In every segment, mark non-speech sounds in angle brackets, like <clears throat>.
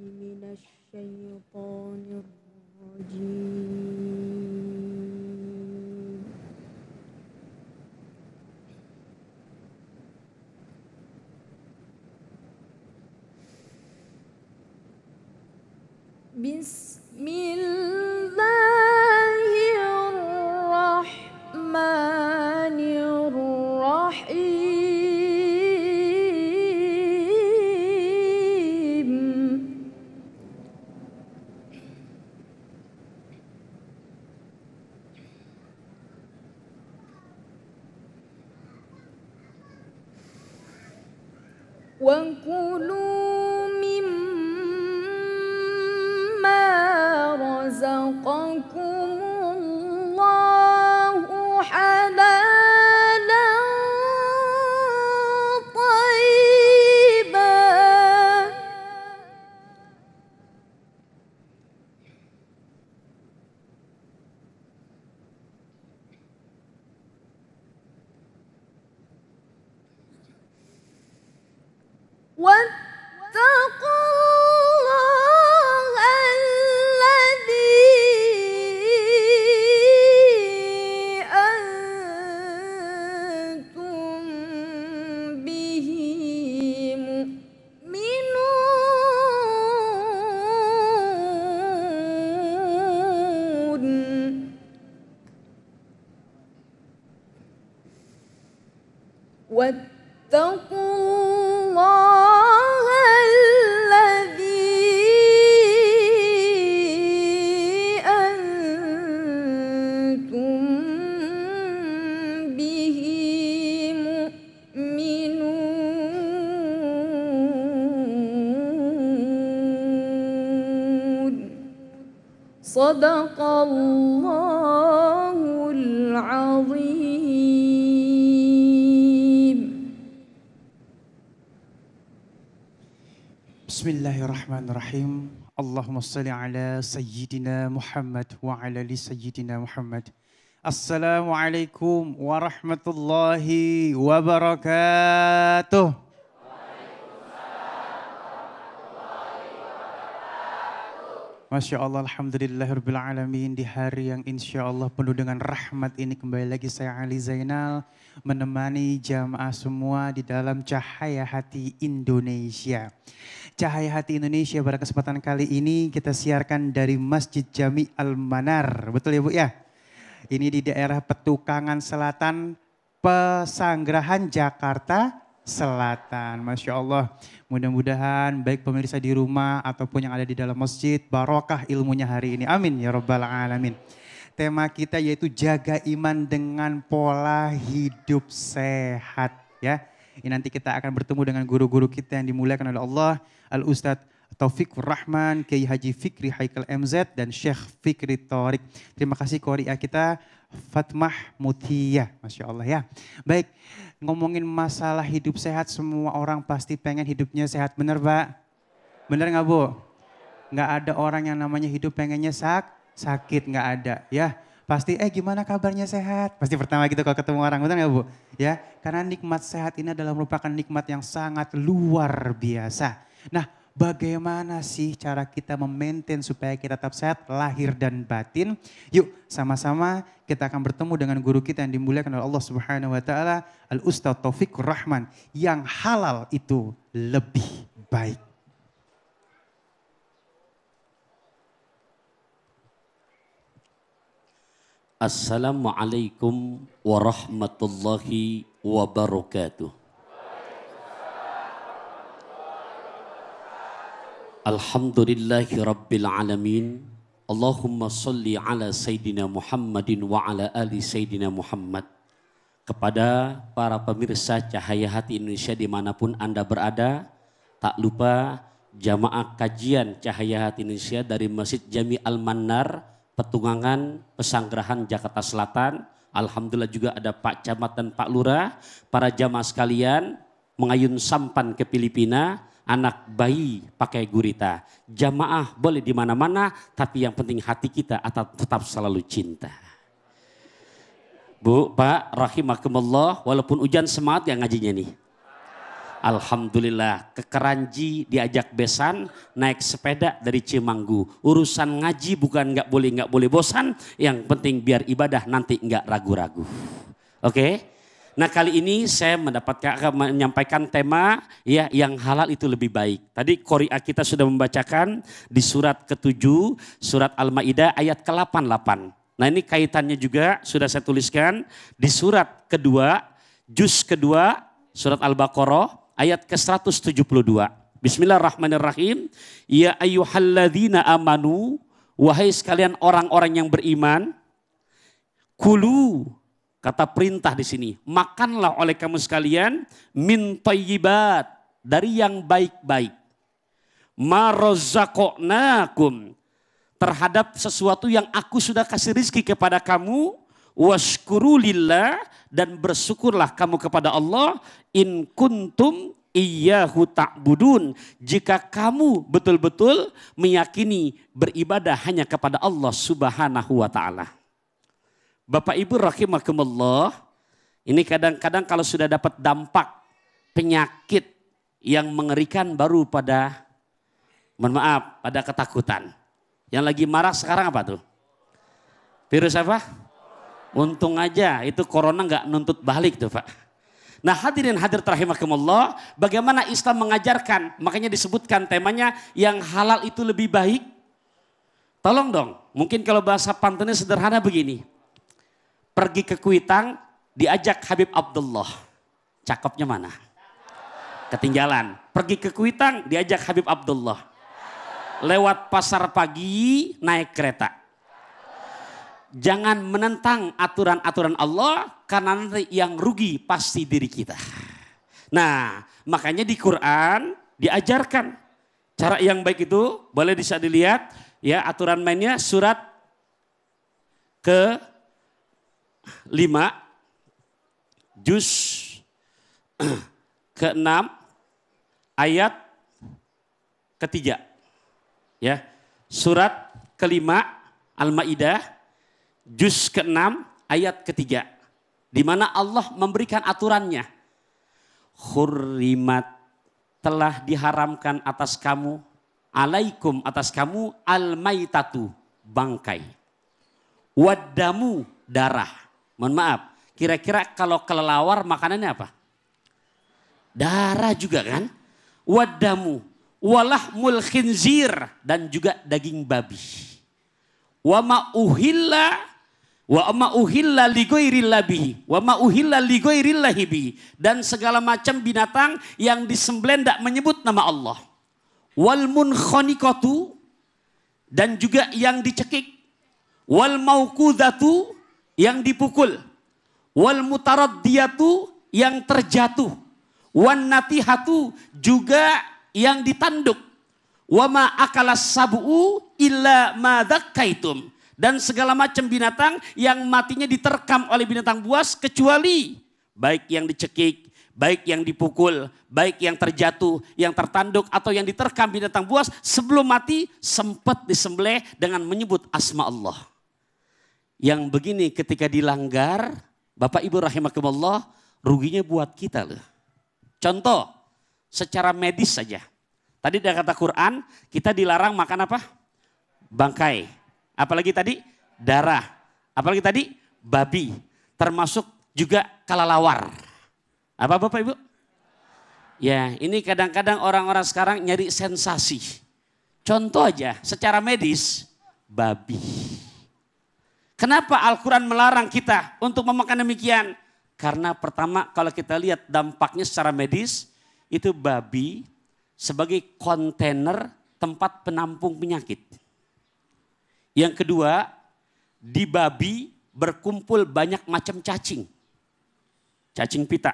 من الشيطان الرجيم واتقوا الله الذي أنتم به مؤمنون صدق الله بسم الله الرحمن الرحيم اللهم صل على سيدنا محمد وعلى ال سيدنا محمد السلام عليكم ورحمه الله وبركاته Masya Allah, alhamdulillah Alamin, Di hari yang insya Allah penuh dengan rahmat ini kembali lagi saya Ali Zainal menemani jamaah semua di dalam cahaya hati Indonesia. Cahaya hati Indonesia pada kesempatan kali ini kita siarkan dari Masjid Jami Al-Manar. Betul ya Bu ya? Ini di daerah Petukangan Selatan, Pesanggrahan, Jakarta Selatan. Masya Allah, mudah-mudahan baik pemirsa di rumah ataupun yang ada di dalam masjid, barokah ilmunya hari ini. Amin ya Rabbal 'Alamin. Tema kita yaitu jaga iman dengan pola hidup sehat. Ya, ini nanti kita akan bertemu dengan guru-guru kita yang dimuliakan oleh Allah, Al Ustadz Taufik Rahman, Kiai Haji Fikri Haikal MZ, dan Syekh Fikri Torik. Terima kasih Korea kita, Fatmah Mutia. Masya Allah ya. Baik, ngomongin masalah hidup sehat, semua orang pasti pengen hidupnya sehat. Bener, Pak? Bener nggak, Bu? Nggak ada orang yang namanya hidup pengennya sak, sakit, nggak ada. Ya, pasti eh gimana kabarnya sehat? Pasti pertama gitu kalau ketemu orang, bener nggak, Bu? Ya, karena nikmat sehat ini adalah merupakan nikmat yang sangat luar biasa. Nah, Bagaimana sih cara kita memaintain supaya kita tetap sehat lahir dan batin? Yuk sama-sama kita akan bertemu dengan guru kita yang dimuliakan oleh Allah Subhanahu wa taala, Al Ustaz Taufik Rahman. Yang halal itu lebih baik. Assalamualaikum warahmatullahi wabarakatuh. Alhamdulillahi Rabbil Alamin Allahumma salli ala Sayyidina Muhammadin wa ala ali Sayyidina Muhammad Kepada para pemirsa Cahaya Hati Indonesia dimanapun Anda berada Tak lupa jamaah kajian Cahaya Hati Indonesia dari Masjid Jami Al-Mannar Petungangan Pesanggerahan Jakarta Selatan Alhamdulillah juga ada Pak Camat dan Pak Lurah Para jamaah sekalian mengayun sampan ke Filipina anak bayi pakai gurita. Jamaah boleh di mana-mana, tapi yang penting hati kita atau tetap selalu cinta. Bu, Pak, rahimakumullah, walaupun hujan semangat yang ngajinya nih. Alhamdulillah ke Keranji diajak besan naik sepeda dari Cimanggu. Urusan ngaji bukan nggak boleh nggak boleh bosan, yang penting biar ibadah nanti nggak ragu-ragu. Oke? Okay? Nah kali ini saya mendapatkan eh, menyampaikan tema ya yang halal itu lebih baik. Tadi Korea kita sudah membacakan di surat ke-7, surat Al-Maidah ayat ke-88. Nah ini kaitannya juga sudah saya tuliskan di surat kedua, juz kedua, surat Al-Baqarah ayat ke-172. Bismillahirrahmanirrahim. Ya ayyuhalladzina amanu, wahai sekalian orang-orang yang beriman, kulu Kata perintah di sini, makanlah oleh kamu sekalian min tayyibat dari yang baik-baik. Marozakoknakum terhadap sesuatu yang aku sudah kasih rizki kepada kamu. Waskurulillah dan bersyukurlah kamu kepada Allah in kuntum iyyahu ta'budun. Jika kamu betul-betul meyakini beribadah hanya kepada Allah subhanahu wa ta'ala. Bapak Ibu rahimakumullah, ini kadang-kadang kalau sudah dapat dampak penyakit yang mengerikan baru pada mohon maaf, pada ketakutan. Yang lagi marah sekarang apa tuh? Virus apa? Untung aja itu corona nggak nuntut balik tuh Pak. Nah hadirin hadir terahimakumullah, bagaimana Islam mengajarkan, makanya disebutkan temanya yang halal itu lebih baik. Tolong dong, mungkin kalau bahasa pantunnya sederhana begini, pergi ke Kuitang, diajak Habib Abdullah. Cakepnya mana? Ketinggalan. Pergi ke Kuitang, diajak Habib Abdullah. Lewat pasar pagi, naik kereta. Jangan menentang aturan-aturan Allah, karena nanti yang rugi pasti diri kita. Nah, makanya di Quran diajarkan cara yang baik itu boleh bisa dilihat ya aturan mainnya surat ke lima juz <clears throat> keenam ayat ketiga. Ya. Surat kelima Al-Maidah juz keenam ayat ketiga di mana Allah memberikan aturannya. Hurrimat telah diharamkan atas kamu alaikum atas kamu al-maitatu bangkai. Wadamu darah Mohon maaf, kira-kira kalau kelelawar makanannya apa? Darah juga kan? Wadamu, walahmul khinzir dan juga daging babi. Wa ma uhilla wa ma uhilla li ghairillahi wa ma uhilla li dan segala macam binatang yang disembelih tidak menyebut nama Allah. Wal munkhaniqatu dan juga yang dicekik. Wal mauqudatu yang dipukul, wal mutaraddiyatu yang terjatuh, wan natihatu juga yang ditanduk. Wama akalas sabu'u illa madakkaitum. Dan segala macam binatang yang matinya diterkam oleh binatang buas kecuali baik yang dicekik, baik yang dipukul, baik yang terjatuh, yang tertanduk atau yang diterkam binatang buas sebelum mati sempat disembelih dengan menyebut asma Allah yang begini ketika dilanggar, Bapak Ibu rahimakumullah, ruginya buat kita loh. Contoh, secara medis saja. Tadi dari kata Quran, kita dilarang makan apa? Bangkai. Apalagi tadi darah. Apalagi tadi babi. Termasuk juga kalalawar. Apa Bapak Ibu? Ya, ini kadang-kadang orang-orang sekarang nyari sensasi. Contoh aja, secara medis, babi. Kenapa Al-Quran melarang kita untuk memakan demikian? Karena pertama kalau kita lihat dampaknya secara medis, itu babi sebagai kontainer tempat penampung penyakit. Yang kedua, di babi berkumpul banyak macam cacing. Cacing pita,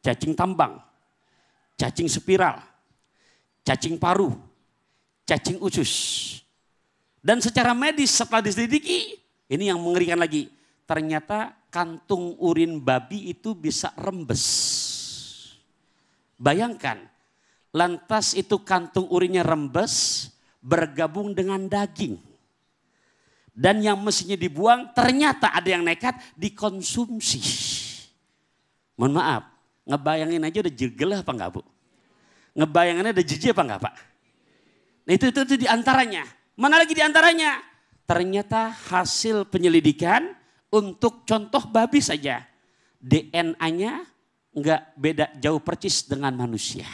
cacing tambang, cacing spiral, cacing paru, cacing usus. Dan secara medis setelah diselidiki, ini yang mengerikan lagi. Ternyata kantung urin babi itu bisa rembes. Bayangkan, lantas itu kantung urinnya rembes bergabung dengan daging. Dan yang mestinya dibuang ternyata ada yang nekat dikonsumsi. Mohon maaf, ngebayangin aja udah jegel apa enggak Bu? Ngebayanginnya udah jijik apa enggak Pak? Nah itu, itu, itu diantaranya. Mana lagi di antaranya? Ternyata hasil penyelidikan untuk contoh babi saja. DNA-nya enggak beda jauh percis dengan manusia.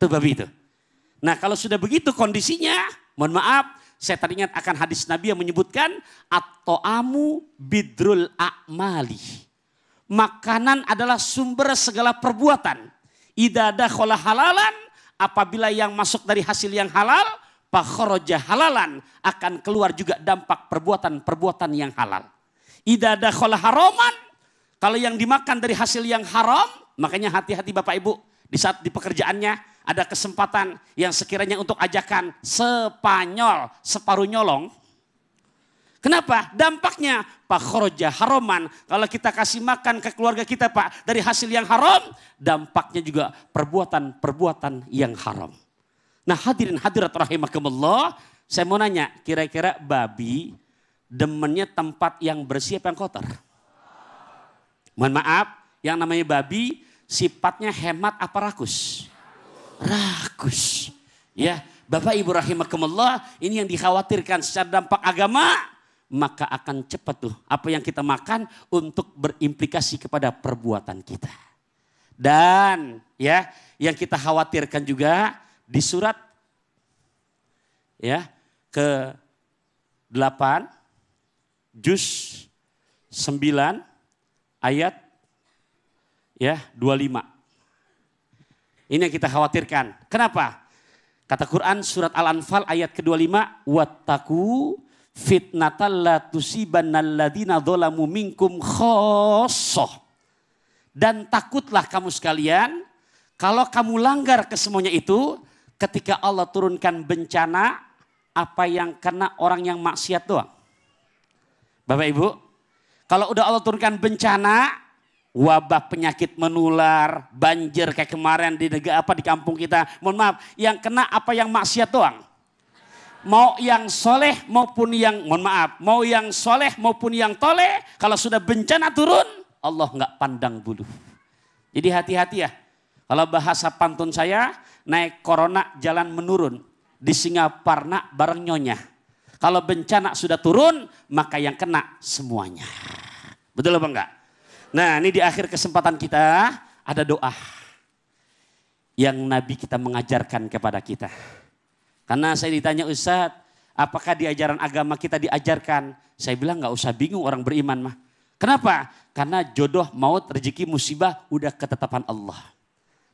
Itu babi itu. Nah kalau sudah begitu kondisinya, mohon maaf, saya teringat akan hadis Nabi yang menyebutkan atau amu bidrul a'mali. Makanan adalah sumber segala perbuatan. Idadah kola halalan, apabila yang masuk dari hasil yang halal, fakhoroja halalan akan keluar juga dampak perbuatan-perbuatan yang halal. Ida dakhala haroman kalau yang dimakan dari hasil yang haram, makanya hati-hati Bapak Ibu di saat di pekerjaannya ada kesempatan yang sekiranya untuk ajakan sepanyol, separuh nyolong. Kenapa? Dampaknya Pak Khoroja haroman. Kalau kita kasih makan ke keluarga kita Pak dari hasil yang haram, dampaknya juga perbuatan-perbuatan yang haram. Nah hadirin hadirat rahimakumullah, saya mau nanya, kira-kira babi demennya tempat yang bersih apa yang kotor? Mohon maaf, yang namanya babi sifatnya hemat apa rakus? Rakus. Ya, Bapak Ibu rahimakumullah, ini yang dikhawatirkan secara dampak agama maka akan cepat tuh apa yang kita makan untuk berimplikasi kepada perbuatan kita. Dan ya, yang kita khawatirkan juga di surat ya ke 8 juz 9 ayat ya 25. Ini yang kita khawatirkan. Kenapa? Kata Quran surat Al-Anfal ayat ke-25, wattaqu fitnatal la tusibannal dzalamu minkum khosoh. Dan takutlah kamu sekalian kalau kamu langgar kesemuanya itu, ketika Allah turunkan bencana, apa yang kena orang yang maksiat doang. Bapak Ibu, kalau udah Allah turunkan bencana, wabah penyakit menular, banjir kayak kemarin di negara apa di kampung kita. Mohon maaf, yang kena apa yang maksiat doang. Mau yang soleh maupun yang, mohon maaf, mau yang soleh maupun yang toleh, kalau sudah bencana turun, Allah nggak pandang bulu. Jadi hati-hati ya, kalau bahasa pantun saya, naik corona jalan menurun. Di Singaparna bareng nyonya. Kalau bencana sudah turun, maka yang kena semuanya. Betul apa enggak? Nah ini di akhir kesempatan kita ada doa. Yang Nabi kita mengajarkan kepada kita. Karena saya ditanya Ustadz, apakah di ajaran agama kita diajarkan? Saya bilang enggak usah bingung orang beriman mah. Kenapa? Karena jodoh, maut, rezeki, musibah udah ketetapan Allah.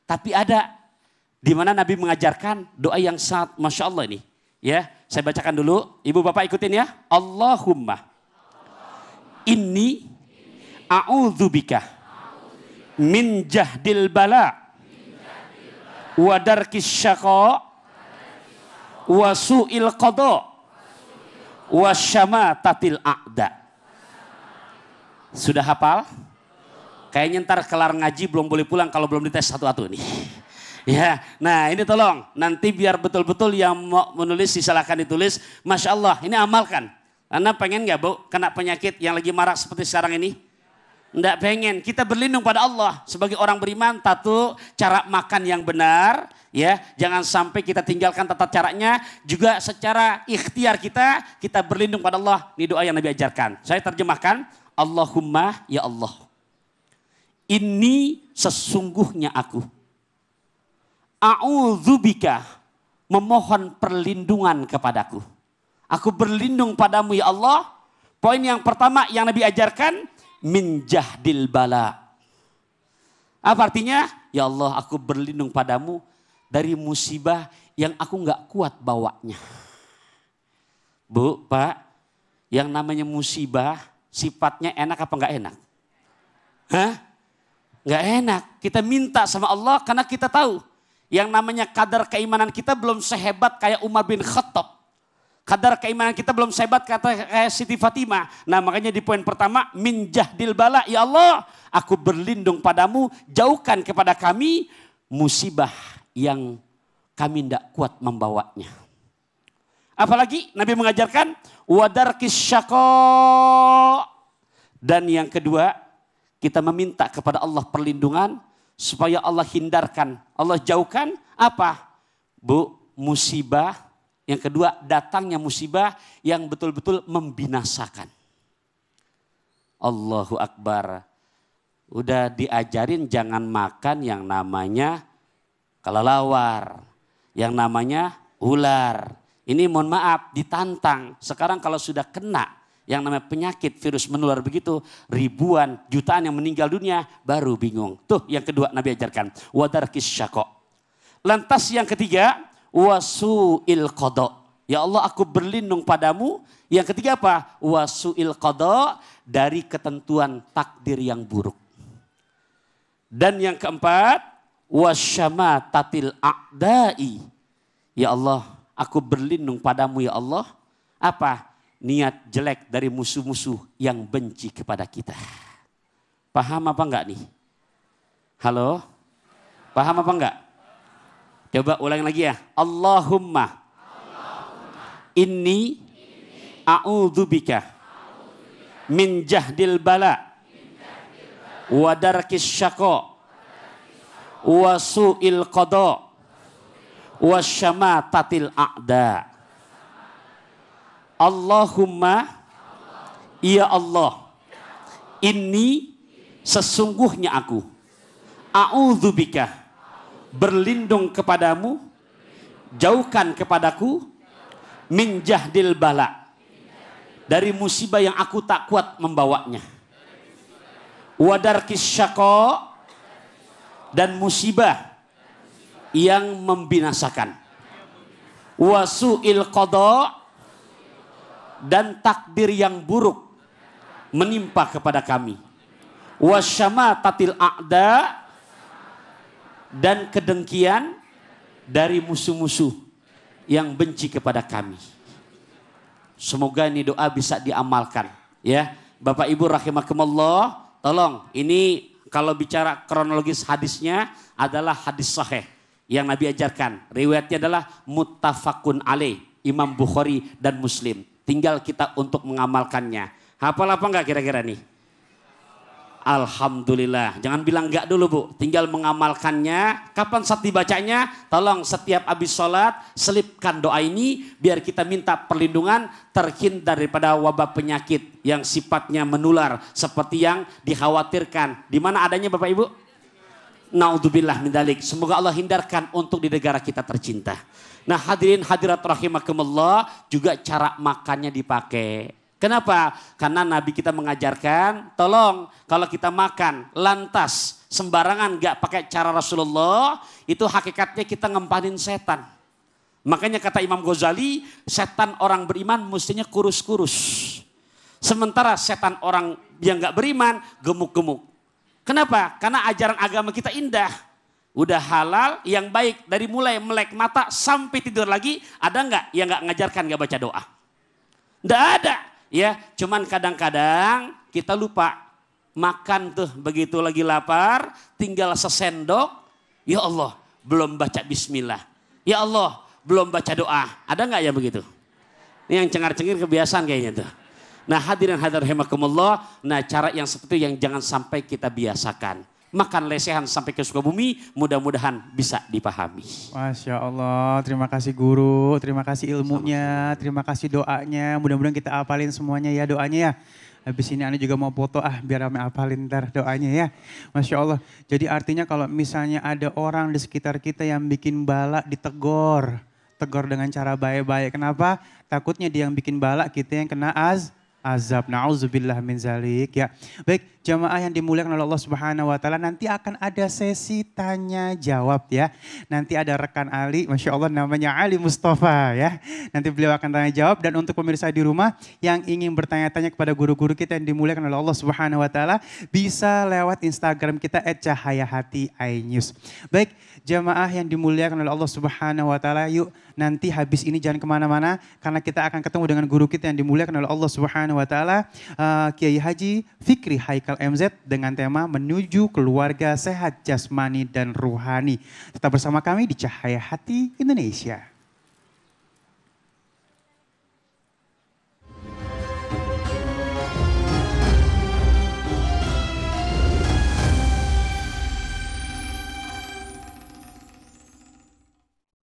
Tapi ada di mana Nabi mengajarkan doa yang sangat masya Allah ini. Ya, saya bacakan dulu. Ibu bapak ikutin ya. Allahumma, ini auzubika a'udzubika min jahdil bala wa darkis syaqa wa su'il qada wa syamatatil Sudah hafal? Kayaknya ntar kelar ngaji belum boleh pulang kalau belum dites satu-satu nih. Ya, nah ini tolong nanti biar betul-betul yang mau menulis silahkan ditulis. Masya Allah, ini amalkan. Anda pengen nggak bu kena penyakit yang lagi marak seperti sekarang ini? Nggak pengen. Kita berlindung pada Allah sebagai orang beriman. Tatu cara makan yang benar. Ya, jangan sampai kita tinggalkan tata caranya. Juga secara ikhtiar kita, kita berlindung pada Allah. Ini doa yang Nabi ajarkan. Saya terjemahkan, Allahumma ya Allah. Ini sesungguhnya aku. A'udzubika memohon perlindungan kepadaku. Aku berlindung padamu ya Allah. Poin yang pertama yang Nabi ajarkan jahdil bala. Apa artinya? Ya Allah aku berlindung padamu dari musibah yang aku nggak kuat bawanya. Bu, Pak, yang namanya musibah sifatnya enak apa nggak enak? Hah? nggak enak. Kita minta sama Allah karena kita tahu yang namanya kadar keimanan kita belum sehebat kayak Umar bin Khattab. Kadar keimanan kita belum sehebat kata kayak Siti Fatimah. Nah makanya di poin pertama, min jahdil bala, ya Allah aku berlindung padamu, jauhkan kepada kami musibah yang kami tidak kuat membawanya. Apalagi Nabi mengajarkan wadar Dan yang kedua kita meminta kepada Allah perlindungan supaya Allah hindarkan, Allah jauhkan apa? Bu, musibah. Yang kedua, datangnya musibah yang betul-betul membinasakan. Allahu Akbar. Udah diajarin jangan makan yang namanya kelelawar, yang namanya ular. Ini mohon maaf ditantang. Sekarang kalau sudah kena yang namanya penyakit virus menular begitu ribuan jutaan yang meninggal dunia baru bingung. Tuh yang kedua Nabi ajarkan wadar kisyako. Lantas yang ketiga wasu il kodok. Ya Allah aku berlindung padamu. Yang ketiga apa? wasu il kodok dari ketentuan takdir yang buruk. Dan yang keempat, wasyama tatil a'dai. Ya Allah, aku berlindung padamu ya Allah. Apa? niat jelek dari musuh-musuh yang benci kepada kita. Paham apa enggak nih? Halo? Paham apa enggak? Coba ulang lagi ya. Allahumma, Allahumma. inni, inni. a'udzubika min jahdil bala wa darkis syaqa wa su'il qada wa syamatatil a'da. Allahumma Ya Allah Ini sesungguhnya aku A'udzubika Berlindung kepadamu Jauhkan kepadaku jahdil bala Dari musibah yang aku tak kuat membawanya Wadarkis syako Dan musibah Yang membinasakan Wasu'il kodok dan takdir yang buruk menimpa kepada kami. wasyama tatil a'da dan kedengkian dari musuh-musuh yang benci kepada kami. Semoga ini doa bisa diamalkan ya. Bapak Ibu rahimah rahimakumullah, tolong ini kalau bicara kronologis hadisnya adalah hadis sahih yang Nabi ajarkan. Riwayatnya adalah mutafakun alaih Imam Bukhari dan Muslim. Tinggal kita untuk mengamalkannya. Hafal apa enggak kira-kira nih? Alhamdulillah. Jangan bilang enggak dulu bu. Tinggal mengamalkannya. Kapan saat dibacanya? Tolong setiap habis sholat selipkan doa ini. Biar kita minta perlindungan terhindar daripada wabah penyakit. Yang sifatnya menular. Seperti yang dikhawatirkan. Di mana adanya Bapak Ibu? Naudzubillah min dalik. Semoga Allah hindarkan untuk di negara kita tercinta. Nah hadirin hadirat rahimakumullah juga cara makannya dipakai. Kenapa? Karena Nabi kita mengajarkan, tolong kalau kita makan lantas sembarangan gak pakai cara Rasulullah, itu hakikatnya kita ngempanin setan. Makanya kata Imam Ghazali, setan orang beriman mestinya kurus-kurus. Sementara setan orang yang gak beriman gemuk-gemuk. Kenapa? Karena ajaran agama kita indah udah halal yang baik dari mulai melek mata sampai tidur lagi ada nggak yang nggak ngajarkan nggak baca doa nggak ada ya cuman kadang-kadang kita lupa makan tuh begitu lagi lapar tinggal sesendok ya Allah belum baca Bismillah ya Allah belum baca doa ada nggak ya begitu ini yang cengar-cengir kebiasaan kayaknya tuh nah hadirin hadir hemat nah cara yang seperti yang jangan sampai kita biasakan makan lesehan sampai ke Sukabumi, mudah-mudahan bisa dipahami. Masya Allah, terima kasih guru, terima kasih ilmunya, terima kasih doanya. Mudah-mudahan kita apalin semuanya ya doanya ya. Habis ini Ani juga mau foto ah biar ame apalin ntar doanya ya. Masya Allah. Jadi artinya kalau misalnya ada orang di sekitar kita yang bikin balak, ditegor. Tegor dengan cara baik-baik. Kenapa? Takutnya dia yang bikin balak kita yang kena az azab. Nauzubillah min zalik ya. Baik, jamaah yang dimuliakan oleh Allah Subhanahu wa taala nanti akan ada sesi tanya jawab ya. Nanti ada rekan Ali, Masya Allah namanya Ali Mustafa ya. Nanti beliau akan tanya jawab dan untuk pemirsa di rumah yang ingin bertanya-tanya kepada guru-guru kita yang dimuliakan oleh Allah Subhanahu wa taala bisa lewat Instagram kita @cahayahatiinews. Baik, jamaah yang dimuliakan oleh Allah Subhanahu wa taala, yuk nanti habis ini jangan kemana mana karena kita akan ketemu dengan guru kita yang dimuliakan oleh Allah Subhanahu Subhanahu wa taala uh, Kiai Haji Fikri Haikal MZ dengan tema menuju keluarga sehat jasmani dan ruhani. Tetap bersama kami di Cahaya Hati Indonesia.